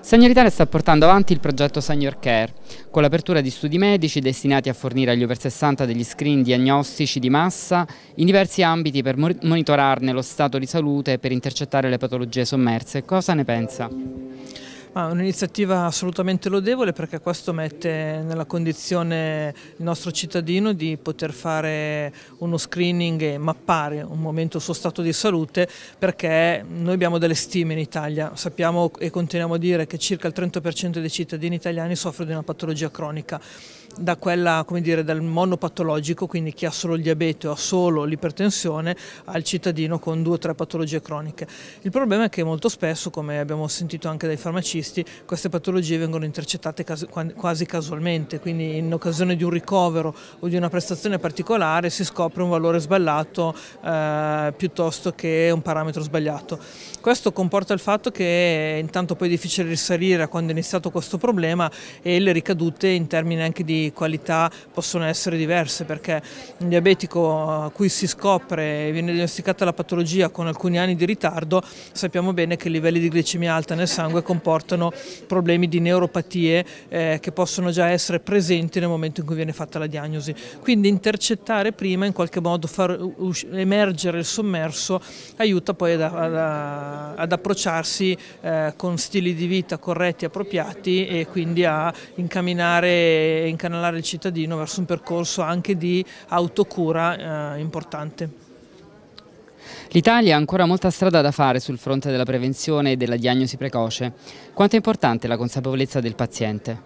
Senior Italia sta portando avanti il progetto Senior Care, con l'apertura di studi medici destinati a fornire agli over 60 degli screen diagnostici di massa in diversi ambiti per monitorarne lo stato di salute e per intercettare le patologie sommerse. Cosa ne pensa? Ma è un'iniziativa assolutamente lodevole perché questo mette nella condizione il nostro cittadino di poter fare uno screening e mappare un momento il suo stato di salute perché noi abbiamo delle stime in Italia, sappiamo e continuiamo a dire che circa il 30% dei cittadini italiani soffre di una patologia cronica da quella, come dire, dal monopatologico, quindi chi ha solo il diabete o ha solo l'ipertensione, al cittadino con due o tre patologie croniche. Il problema è che molto spesso, come abbiamo sentito anche dai farmacisti, musicisti, queste patologie vengono intercettate quasi casualmente, quindi in occasione di un ricovero o di una prestazione particolare si scopre un valore sballato eh, piuttosto che un parametro sbagliato. Questo comporta il fatto che intanto poi è difficile risalire a quando è iniziato questo problema e le ricadute in termini anche di qualità possono essere diverse perché un diabetico eh, a cui si scopre e viene diagnosticata la patologia con alcuni anni di ritardo sappiamo bene che i livelli di glicemia alta nel sangue comportano combattono problemi di neuropatie eh, che possono già essere presenti nel momento in cui viene fatta la diagnosi. Quindi intercettare prima, in qualche modo far emergere il sommerso, aiuta poi ad, ad, ad approcciarsi eh, con stili di vita corretti e appropriati e quindi a incamminare e incanalare il cittadino verso un percorso anche di autocura eh, importante. L'Italia ha ancora molta strada da fare sul fronte della prevenzione e della diagnosi precoce. Quanto è importante la consapevolezza del paziente?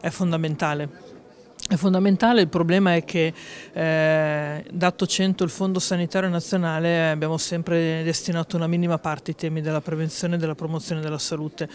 È fondamentale. È fondamentale, il problema è che eh, dato 100 il Fondo Sanitario Nazionale abbiamo sempre destinato una minima parte ai temi della prevenzione e della promozione della salute.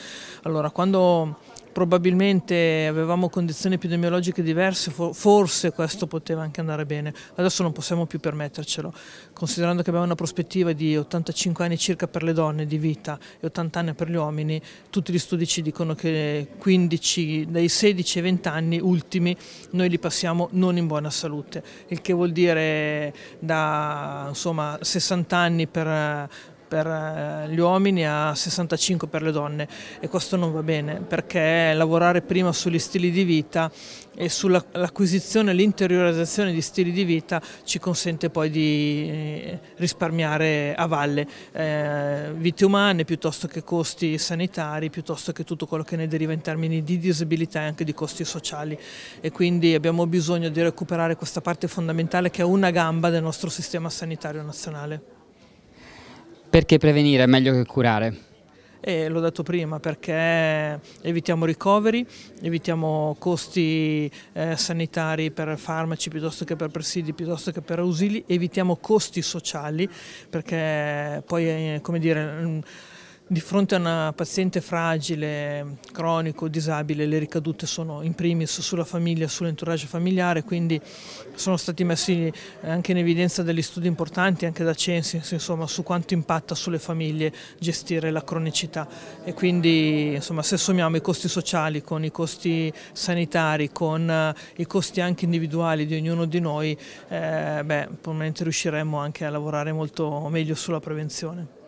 Allora, quando probabilmente avevamo condizioni epidemiologiche diverse, forse questo poteva anche andare bene, adesso non possiamo più permettercelo, considerando che abbiamo una prospettiva di 85 anni circa per le donne di vita e 80 anni per gli uomini, tutti gli studi ci dicono che 15, dai 16 ai 20 anni ultimi noi li passiamo non in buona salute, il che vuol dire da insomma, 60 anni per per eh, gli uomini a 65 per le donne e questo non va bene perché lavorare prima sugli stili di vita e sull'acquisizione e l'interiorizzazione di stili di vita ci consente poi di eh, risparmiare a valle eh, vite umane piuttosto che costi sanitari, piuttosto che tutto quello che ne deriva in termini di disabilità e anche di costi sociali e quindi abbiamo bisogno di recuperare questa parte fondamentale che è una gamba del nostro sistema sanitario nazionale. Perché prevenire è meglio che curare? Eh, l'ho detto prima perché evitiamo ricoveri, evitiamo costi eh, sanitari per farmaci piuttosto che per presidi, piuttosto che per ausili, evitiamo costi sociali perché poi eh, come dire mm, di fronte a una paziente fragile, cronico, disabile, le ricadute sono in primis sulla famiglia, sull'entourage familiare, quindi sono stati messi eh, anche in evidenza degli studi importanti, anche da Censis, insomma, su quanto impatta sulle famiglie gestire la cronicità. E quindi, insomma, se sommiamo i costi sociali con i costi sanitari, con eh, i costi anche individuali di ognuno di noi, eh, beh, probabilmente riusciremo anche a lavorare molto meglio sulla prevenzione.